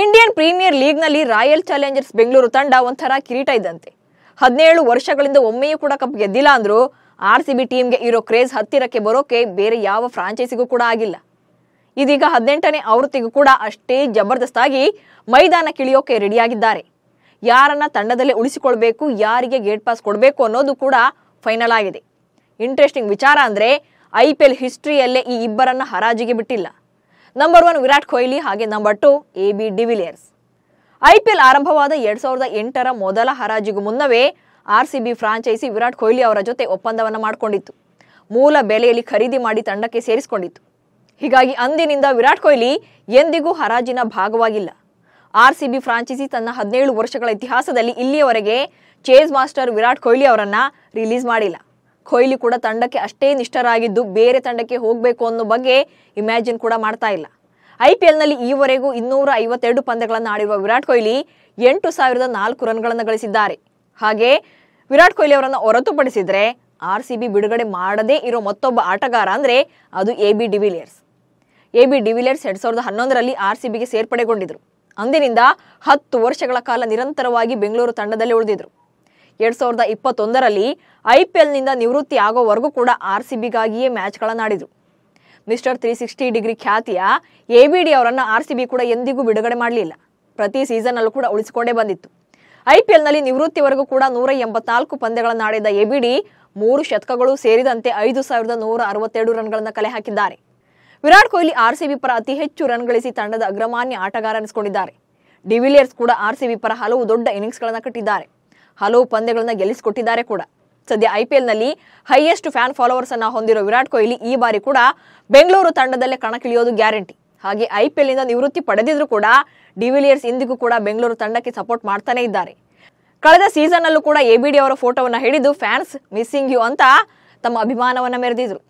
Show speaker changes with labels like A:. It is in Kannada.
A: ಇಂಡಿಯನ್ ಪ್ರೀಮಿಯರ್ ಲೀಗ್ನಲ್ಲಿ ರಾಯಲ್ ಚಾಲೆಂಜರ್ಸ್ ಬೆಂಗಳೂರು ತಂಡ ಒಂಥರ ಕಿರೀಟ ಇದ್ದಂತೆ ಹದಿನೇಳು ವರ್ಷಗಳಿಂದ ಒಮ್ಮೆಯೂ ಕೂಡ ಕಪ್ ಗೆದ್ದಿಲ್ಲ ಅಂದರೂ ಆರ್ ಸಿ ಬಿ ಟೀಮ್ಗೆ ಇರೋ ಕ್ರೇಜ್ ಹತ್ತಿರಕ್ಕೆ ಬರೋಕೆ ಬೇರೆ ಯಾವ ಫ್ರಾಂಚೈಸಿಗೂ ಕೂಡ ಆಗಿಲ್ಲ ಇದೀಗ ಹದಿನೆಂಟನೇ ಆವೃತ್ತಿಗೂ ಕೂಡ ಅಷ್ಟೇ ಜಬರ್ದಸ್ತಾಗಿ ಕಿಳಿಯೋಕೆ ರೆಡಿಯಾಗಿದ್ದಾರೆ ಯಾರನ್ನ ತಂಡದಲ್ಲೇ ಉಳಿಸಿಕೊಳ್ಬೇಕು ಯಾರಿಗೆ ಗೇಟ್ ಪಾಸ್ ಕೊಡಬೇಕು ಅನ್ನೋದು ಕೂಡ ಫೈನಲ್ ಆಗಿದೆ ಇಂಟ್ರೆಸ್ಟಿಂಗ್ ವಿಚಾರ ಅಂದರೆ ಐ ಪಿ ಎಲ್ ಹಿಸ್ಟ್ರಿಯಲ್ಲೇ ಈ ಇಬ್ಬರನ್ನು ಹರಾಜಿಗೆ ಬಿಟ್ಟಿಲ್ಲ ನಂಬರ್ ಒನ್ ವಿರಾಟ್ ಕೊಹ್ಲಿ ಹಾಗೆ number two A B de Villiers IPL ಆರಂಭವಾದ ಎರಡ್ ಸಾವಿರದ ಎಂಟರ ಮೊದಲ ಹರಾಜಿಗೂ ಮುನ್ನವೇ R C B franchise Virat Kohli ಅವರ ಜೊತೆ ಒಪ್ಪಂದವನ್ನು ಮಾಡಿಕೊಂಡಿತ್ತು ಮೂಲ ಬೆಲೆಯಲ್ಲಿ ಖರೀದಿ ಮಾಡಿ ತಂಡಕ್ಕೆ ಸೇರಿಸಿಕೊಂಡಿತ್ತು ಹೀಗಾಗಿ ಅಂದಿನಿಂದ ವಿರಾಟ್ ಕೊಹ್ಲಿ ಎಂದಿಗೂ ಹರಾಜಿನ ಭಾಗವಾಗಿಲ್ಲ ಆರ್ ಸಿ ಬಿ ಫ್ರಾಂಚೈಸಿ ತನ್ನ ಹದಿನೇಳು ವರ್ಷಗಳ ಇತಿಹಾಸದಲ್ಲಿ ಇಲ್ಲಿಯವರೆಗೆ ಚೇಸ್ ಮಾಸ್ಟರ್ ವಿರಾಟ್ ಕೊಹ್ಲಿ ಅವರನ್ನು ರಿಲೀಸ್ ಮಾಡಿಲ್ಲ ಕೊಹ್ಲಿ ಕೂಡ ತಂಡಕ್ಕೆ ಅಷ್ಟೇ ನಿಷ್ಠರಾಗಿದ್ದು ಬೇರೆ ತಂಡಕ್ಕೆ ಹೋಗಬೇಕು ಅನ್ನೋ ಬಗ್ಗೆ ಇಮ್ಯಾಜಿನ್ ಕೂಡ ಮಾಡ್ತಾ ಇಲ್ಲ ಐ ಪಿ ಎಲ್ನಲ್ಲಿ ಈವರೆಗೂ ಇನ್ನೂರ ಐವತ್ತೆರಡು ಪಂದ್ಯಗಳನ್ನು ಆಡಿರುವ ವಿರಾಟ್ ಕೊಹ್ಲಿ ಎಂಟು ಸಾವಿರದ ನಾಲ್ಕು ರನ್ಗಳನ್ನು ಗಳಿಸಿದ್ದಾರೆ ಹಾಗೆ ವಿರಾಟ್ ಕೊಹ್ಲಿ ಅವರನ್ನು ಹೊರತುಪಡಿಸಿದರೆ ಆರ್ ಸಿ ಬಿ ಬಿಡುಗಡೆ ಮಾಡದೇ ಇರೋ ಮತ್ತೊಬ್ಬ ಆಟಗಾರ ಅಂದರೆ ಅದು A B de Villiers A B de Villiers ಎರಡು ಸಾವಿರದ ಹನ್ನೊಂದರಲ್ಲಿ ಆರ್ ಸಿ ಬಿಗೆ ಸೇರ್ಪಡೆಗೊಂಡಿದ್ರು ಅಂದಿನಿಂದ ಹತ್ತು ವರ್ಷಗಳ ಕಾಲ ನಿರಂತರವಾಗಿ ಬೆಂಗಳೂರು ತಂಡದಲ್ಲಿ ಉಳಿದಿದ್ರು ಎರಡ್ ಸಾವಿರದ ಇಪ್ಪತ್ತೊಂದರಲ್ಲಿ ಐ ಪಿ ನಿವೃತ್ತಿ ಆಗೋವರೆಗೂ ಕೂಡ ಆರ್ ಸಿ ಬಿಗಾಗಿಯೇ ಮ್ಯಾಚ್ಗಳನ್ನಾಡಿದರು ಮಿಸ್ಟರ್ ತ್ರೀ ಸಿಕ್ಸ್ಟಿ ಡಿಗ್ರಿ ಖ್ಯಾತಿಯ ಎ ಬಿ ಡಿ ಅವರನ್ನು ಆರ್ ಸಿ ಬಿ ಕೂಡ ಎಂದಿಗೂ ಬಿಡುಗಡೆ ಮಾಡಲಿಲ್ಲ ಪ್ರತಿ ಸೀಸನ್ನಲ್ಲೂ ಕೂಡ ಉಳಿಸಿಕೊಂಡೇ ಬಂದಿತ್ತು ಐಪಿಎಲ್ ನಲ್ಲಿ ನಿವೃತ್ತಿವರೆಗೂ ಕೂಡ ನೂರ ಎಂಬತ್ನಾಲ್ಕು ಪಂದ್ಯಗಳನ್ನಾಡಿದ ಎ ಬಿ ಡಿ ಮೂರು ಶತಕಗಳು ಸೇರಿದಂತೆ ಐದು ಸಾವಿರದ ನೂರ ಅರವತ್ತೆರಡು ರನ್ಗಳನ್ನು ಕಲೆ ಹಾಕಿದ್ದಾರೆ Virat Kohli R C B ಪರ ಅತಿ ಹೆಚ್ಚು ರನ್ ಗಳಿಸಿ ತಂಡದ ಅಗ್ರಮಾನ್ಯ ಆಟಗಾರ ಅನಿಸಿಕೊಂಡಿದ್ದಾರೆ ಡಿವಿಲಿಯರ್ಸ್ ಕೂಡ ಆರ್ ಸಿ ಬಿ ಪರ ಹಲವು ದೊಡ್ಡ ಇನ್ನಿಂಗ್ಸ್ಗಳನ್ನು ಕಟ್ಟಿದ್ದಾರೆ ಹಲವು ಪಂದ್ಯಗಳನ್ನ ಗೆಲ್ಲಿಸಿಕೊಟ್ಟಿದ್ದಾರೆ ಕೂಡ ಸದ್ಯ I P highest fan followers ಅನ್ನ ಹೊಂದಿರೋ ವಿರಾಟ್ ಕೊಹ್ಲಿ ಈ ಬಾರಿ ಕೂಡ ಬೆಂಗಳೂರು ತಂಡದಲ್ಲೇ ಕಣಕ್ಕಿಳಿಯೋದು ಗ್ಯಾರಂಟಿ ಹಾಗೆ ಐ ಪಿ ನಿವೃತ್ತಿ ಪಡೆದಿದ್ರು ಕೂಡ ಡಿವಿಲಿಯರ್ಸ್ ಇಂದಿಗೂ ಕೂಡ ಬೆಂಗಳೂರು ತಂಡಕ್ಕೆ ಸಪೋರ್ಟ್ ಮಾಡ್ತಾನೆ ಇದ್ದಾರೆ ಕಳೆದ ಸೀಸನ್ ಅಲ್ಲೂ ಕೂಡ ಎಬಿಡಿ ಅವರ ಫೋಟೋವನ್ನು ಹಿಡಿದು ಫ್ಯಾನ್ಸ್ ಮಿಸ್ಸಿಂಗ್ ಯು ಅಂತ ತಮ್ಮ ಅಭಿಮಾನವನ್ನ ಮೆರೆದಿದ್ರು